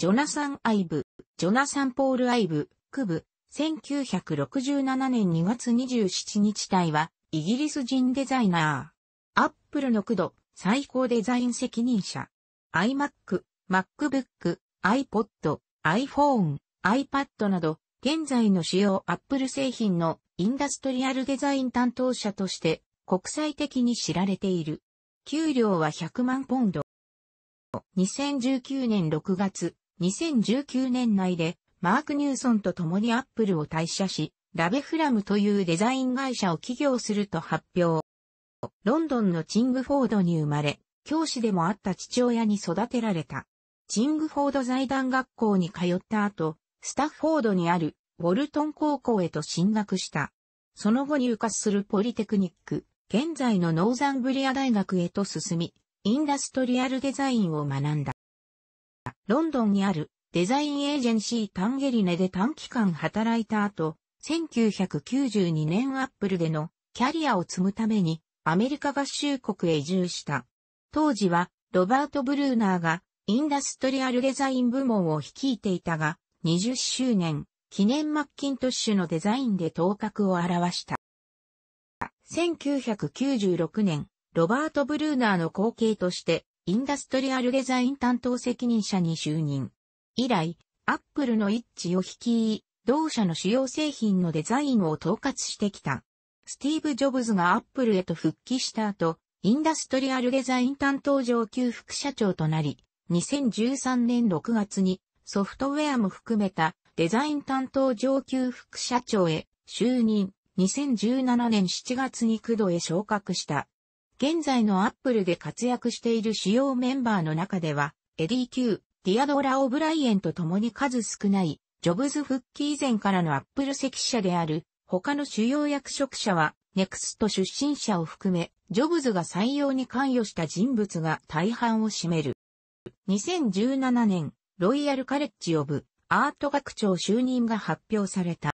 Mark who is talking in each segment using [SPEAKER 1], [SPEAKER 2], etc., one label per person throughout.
[SPEAKER 1] ジョナサン・アイブ、ジョナサン・ポール・アイブ、区部、1967年2月27日隊は、イギリス人デザイナー。アップルのク度、最高デザイン責任者。iMac、MacBook、iPod、iPhone、iPad など、現在の主要アップル製品のインダストリアルデザイン担当者として国際的に知られている。給料は100万ポンド。2019年6月、2019年内でマーク・ニューソンと共にアップルを退社し、ラベフラムというデザイン会社を起業すると発表。ロンドンのチングフォードに生まれ、教師でもあった父親に育てられた。チングフォード財団学校に通った後、スタッフォードにあるウォルトン高校へと進学した。その後入荷するポリテクニック、現在のノーザンブリア大学へと進み、インダストリアルデザインを学んだ。ロンドンにあるデザインエージェンシータンゲリネで短期間働いた後、1992年アップルでのキャリアを積むためにアメリカ合衆国へ移住した。当時はロバート・ブルーナーがインダストリアルデザイン部門を率いていたが、20周年記念マッキントッシュのデザインで頭角を現した。1996年、ロバート・ブルーナーの後継としてインダストリアルデザイン担当責任者に就任。以来、アップルの一致を率い、同社の主要製品のデザインを統括してきた。スティーブ・ジョブズがアップルへと復帰した後、インダストリアルデザイン担当上級副社長となり、2013年6月にソフトウェアも含めたデザイン担当上級副社長へ就任。2017年7月に駆動へ昇格した。現在のアップルで活躍している主要メンバーの中では、エディ・キュー、ディアドラ・オブライエンと共に数少ない、ジョブズ復帰以前からのアップル席者である、他の主要役職者は、ネクスト出身者を含め、ジョブズが採用に関与した人物が大半を占める。2017年、ロイヤルカレッジオブ、アート学長就任が発表された。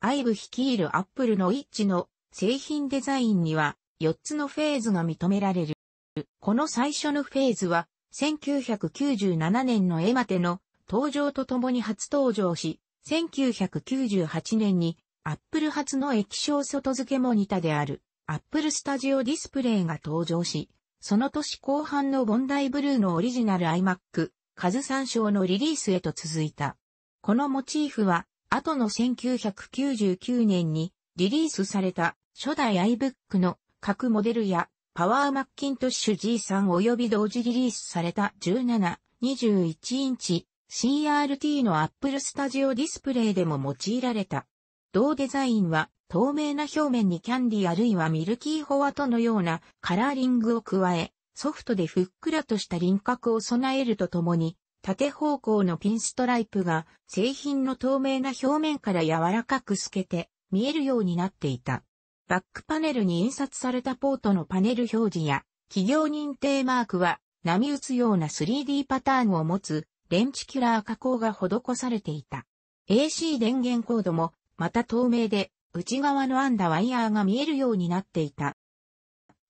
[SPEAKER 1] アイブ率いるアップルの一致の製品デザインには、4つのフェーズが認められる。この最初のフェーズは、1997年のエマテの登場とともに初登場し、1998年に Apple 初の液晶外付けモニタである Apple Studio Display が登場し、その年後半のボンダイブルーのオリジナル iMac、カズ参照のリリースへと続いた。このモチーフは、後の1999年にリリースされた初代 iBook の各モデルやパワーマッキントッシュ G3 及び同時リリースされた17、21インチ CRT の Apple Studio ディスプレイでも用いられた。同デザインは透明な表面にキャンディあるいはミルキーホワトのようなカラーリングを加え、ソフトでふっくらとした輪郭を備えるとともに、縦方向のピンストライプが製品の透明な表面から柔らかく透けて見えるようになっていた。バックパネルに印刷されたポートのパネル表示や、企業認定マークは、波打つような 3D パターンを持つ、レンチキュラー加工が施されていた。AC 電源コードも、また透明で、内側の編んだワイヤーが見えるようになっていた。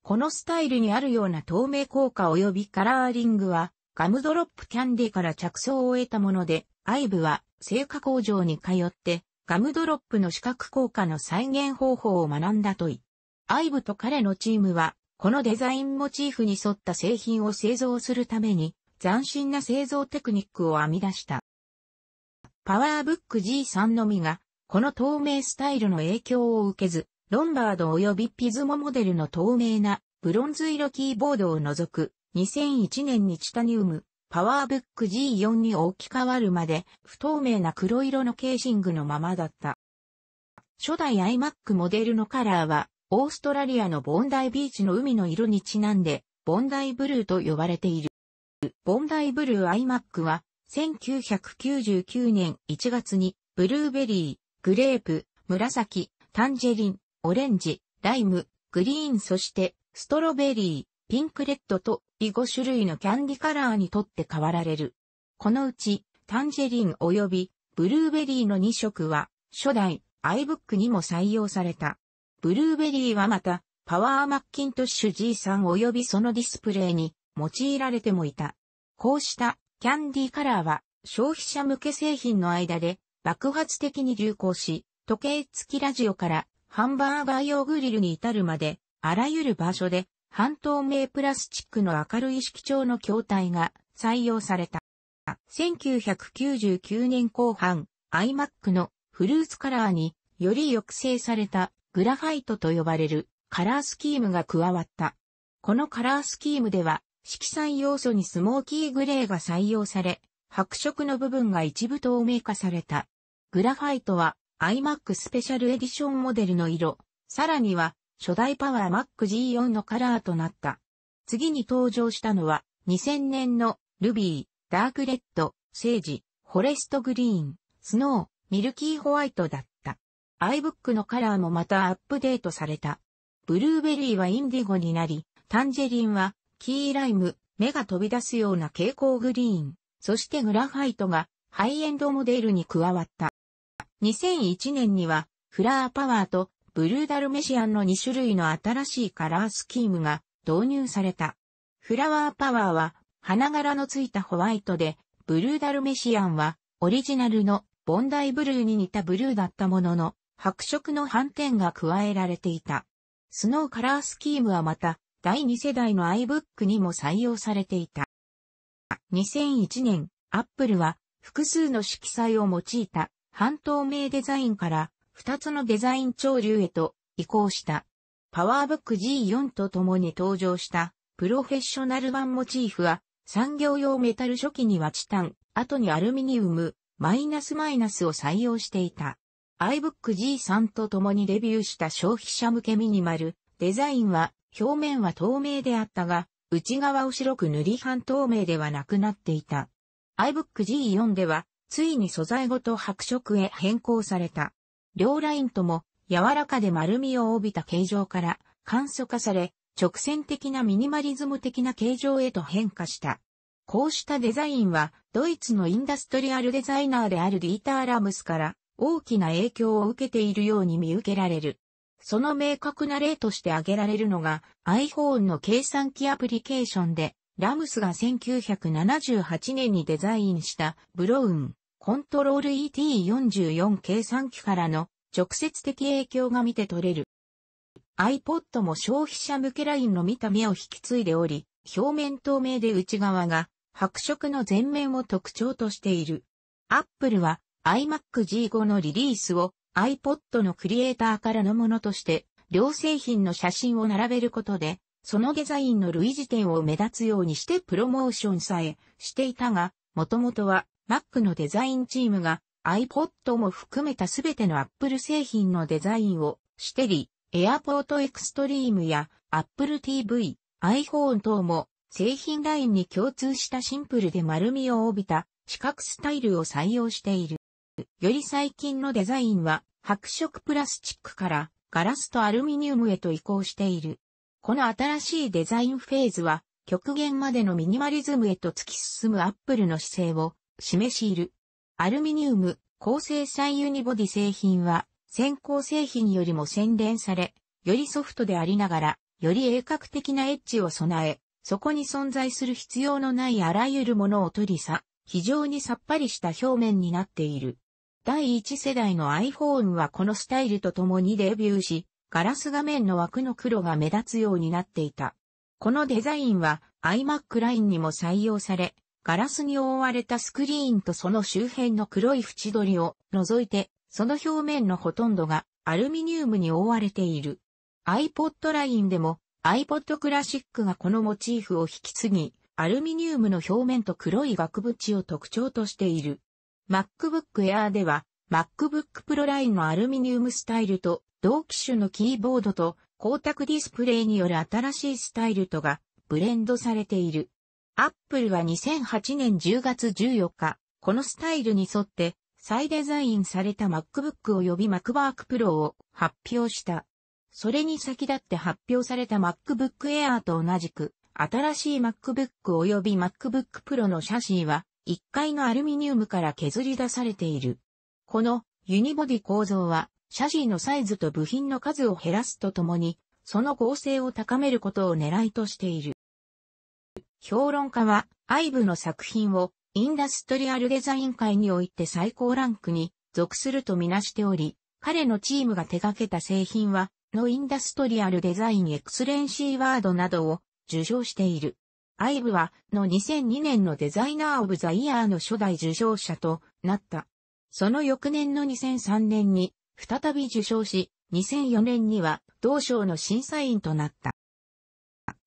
[SPEAKER 1] このスタイルにあるような透明効果及びカラーリングは、ガムドロップキャンディから着想を得たもので、アイブは、製加工場に通って、ガムドロップの視覚効果の再現方法を学んだとい。アイブと彼のチームは、このデザインモチーフに沿った製品を製造するために、斬新な製造テクニックを編み出した。パワーブック G3 のみが、この透明スタイルの影響を受けず、ロンバード及びピズモモデルの透明なブロンズ色キーボードを除く2001年にチタニウムパワーブック G4 に置き換わるまで不透明な黒色のケーシングのままだった。初代 iMac モデルのカラーはオーストラリアのボンダイビーチの海の色にちなんでボンダイブルーと呼ばれている。ボンダイブルー iMac は1999年1月にブルーベリー、グレープ、紫、タンジェリン、オレンジ、ライム、グリーンそしてストロベリー、ピンクレッドと以5種類のキャンディカラーにとって変わられる。このうち、タンジェリン及びブルーベリーの2色は、初代 iBook にも採用された。ブルーベリーはまた、パワーマッキントッシュ G3 及びそのディスプレイに用いられてもいた。こうしたキャンディカラーは消費者向け製品の間で爆発的に流行し、時計付きラジオからハンバーガー用グリルに至るまであらゆる場所で半透明プラスチックの明るい色調の筐体が採用された。1999年後半、iMac のフルーツカラーにより抑制されたグラファイトと呼ばれるカラースキームが加わった。このカラースキームでは色彩要素にスモーキーグレーが採用され、白色の部分が一部透明化された。グラファイトは iMac スペシャルエディションモデルの色、さらには初代パワーマック g 4のカラーとなった。次に登場したのは、2000年のルビー、ダークレッド、セージ、フォレストグリーン、スノー、ミルキーホワイトだった。アイブックのカラーもまたアップデートされた。ブルーベリーはインディゴになり、タンジェリンはキーライム、目が飛び出すような蛍光グリーン、そしてグラファイトがハイエンドモデルに加わった。2001年にはフラーパワーとブルーダルメシアンの2種類の新しいカラースキームが導入された。フラワーパワーは花柄のついたホワイトで、ブルーダルメシアンはオリジナルのボンダイブルーに似たブルーだったものの、白色の斑点が加えられていた。スノーカラースキームはまた、第2世代の iBook にも採用されていた。2001年、Apple は複数の色彩を用いた半透明デザインから二つのデザイン潮流へと移行した。パワーブック G4 と共に登場したプロフェッショナル版モチーフは産業用メタル初期にはチタン、後にアルミニウム、マイナスマイナスを採用していた。iBook G3 と共にデビューした消費者向けミニマル、デザインは表面は透明であったが、内側を白く塗り半透明ではなくなっていた。iBook G4 では、ついに素材ごと白色へ変更された。両ラインとも柔らかで丸みを帯びた形状から簡素化され、直線的なミニマリズム的な形状へと変化した。こうしたデザインは、ドイツのインダストリアルデザイナーであるディーター・ラムスから大きな影響を受けているように見受けられる。その明確な例として挙げられるのが iPhone の計算機アプリケーションで、ラムスが1978年にデザインしたブロウンコントロール ET44 計算機からの直接的影響が見て取れる。iPod も消費者向けラインの見た目を引き継いでおり、表面透明で内側が白色の全面を特徴としている。Apple は iMac G5 のリリースを iPod のクリエイターからのものとして、両製品の写真を並べることで、そのデザインの類似点を目立つようにしてプロモーションさえしていたが、もともとは Mac のデザインチームが iPod も含めたすべての Apple 製品のデザインをしてり、AirPort Extreme や Apple TV、iPhone 等も製品ラインに共通したシンプルで丸みを帯びた四角スタイルを採用している。より最近のデザインは白色プラスチックからガラスとアルミニウムへと移行している。この新しいデザインフェーズは極限までのミニマリズムへと突き進むアップルの姿勢を示しいる。アルミニウム、高精細ユニボディ製品は、先行製品よりも洗練され、よりソフトでありながら、より鋭角的なエッジを備え、そこに存在する必要のないあらゆるものを取り去、非常にさっぱりした表面になっている。第一世代の iPhone はこのスタイルとともにデビューし、ガラス画面の枠の黒が目立つようになっていた。このデザインは iMac ラインにも採用され、ガラスに覆われたスクリーンとその周辺の黒い縁取りを除いて、その表面のほとんどがアルミニウムに覆われている。iPod ラインでも iPod クラシックがこのモチーフを引き継ぎ、アルミニウムの表面と黒い額縁を特徴としている。MacBook Air では MacBook Pro ラインのアルミニウムスタイルと同機種のキーボードと光沢ディスプレイによる新しいスタイルとがブレンドされている。アップルは2008年10月14日、このスタイルに沿って再デザインされた MacBook 及び MacBook Pro を発表した。それに先立って発表された MacBook Air と同じく、新しい MacBook 及び MacBook Pro のシャシーは、1階のアルミニウムから削り出されている。このユニボディ構造は、シャシーのサイズと部品の数を減らすとともに、その合成を高めることを狙いとしている。評論家は、アイブの作品を、インダストリアルデザイン界において最高ランクに属するとみなしており、彼のチームが手掛けた製品は、のインダストリアルデザインエクスレンシーワードなどを受賞している。アイブは、の2002年のデザイナーオブザイヤーの初代受賞者となった。その翌年の2003年に再び受賞し、2004年には同賞の審査員となった。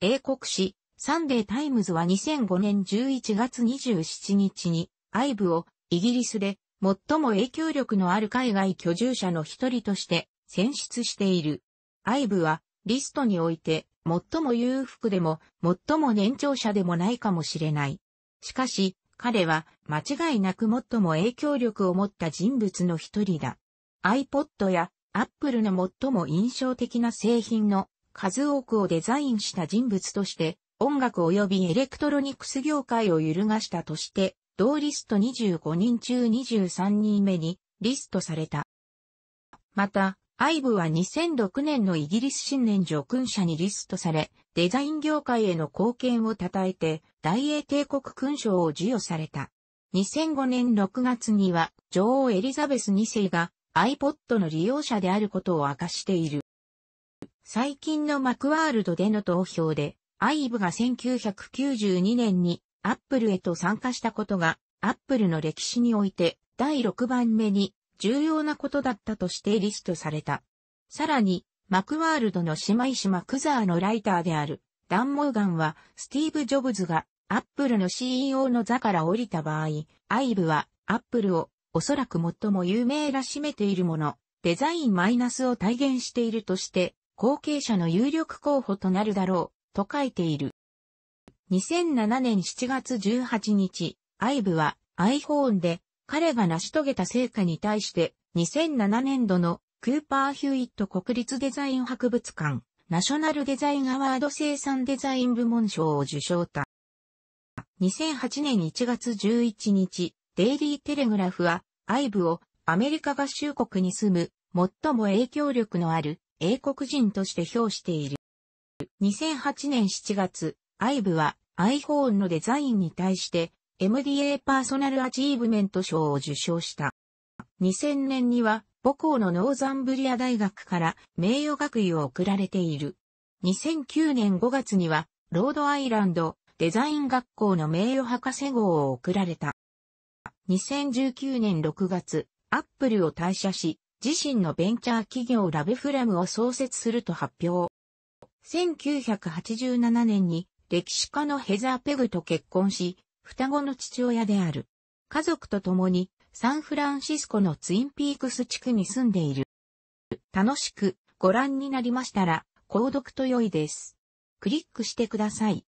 [SPEAKER 1] 英国史サンデータイムズは2005年11月27日に、アイブをイギリスで最も影響力のある海外居住者の一人として選出している。アイブはリストにおいて最も裕福でも最も年長者でもないかもしれない。しかし彼は間違いなく最も影響力を持った人物の一人だ。iPod や Apple の最も印象的な製品の数多くをデザインした人物として音楽及びエレクトロニクス業界を揺るがしたとして、同リスト25人中23人目にリストされた。また、アイブは2006年のイギリス新年叙勲者にリストされ、デザイン業界への貢献を称えて、大英帝国勲章を授与された。2005年6月には、女王エリザベス2世が iPod の利用者であることを明かしている。最近のマクワールドでの投票で、アイブが1992年にアップルへと参加したことが、アップルの歴史において第6番目に重要なことだったとしてリストされた。さらに、マクワールドの姉妹島クザーのライターであるダン・モーガンは、スティーブ・ジョブズがアップルの CEO の座から降りた場合、アイブはアップルをおそらく最も有名らしめているもの、デザインマイナスを体現しているとして、後継者の有力候補となるだろう、と書いている。2007年7月18日、アイブは iPhone で彼が成し遂げた成果に対して2007年度のクーパー・ヒューイット国立デザイン博物館ナショナルデザインアワード生産デザイン部門賞を受賞た。2008年1月11日、デイリーテレグラフは、アイブをアメリカ合衆国に住む最も影響力のある英国人として評している。2008年7月、IVE は iPhone のデザインに対して MDA パーソナルアチーブメント賞を受賞した。2000年には母校のノーザンブリア大学から名誉学位を贈られている。2009年5月にはロードアイランドデザイン学校の名誉博士号を贈られた。2019年6月、アップルを退社し、自身のベンチャー企業ラブフラムを創設すると発表。1987年に歴史家のヘザー・ペグと結婚し、双子の父親である。家族と共にサンフランシスコのツインピークス地区に住んでいる。楽しくご覧になりましたら、購読と良いです。クリックしてください。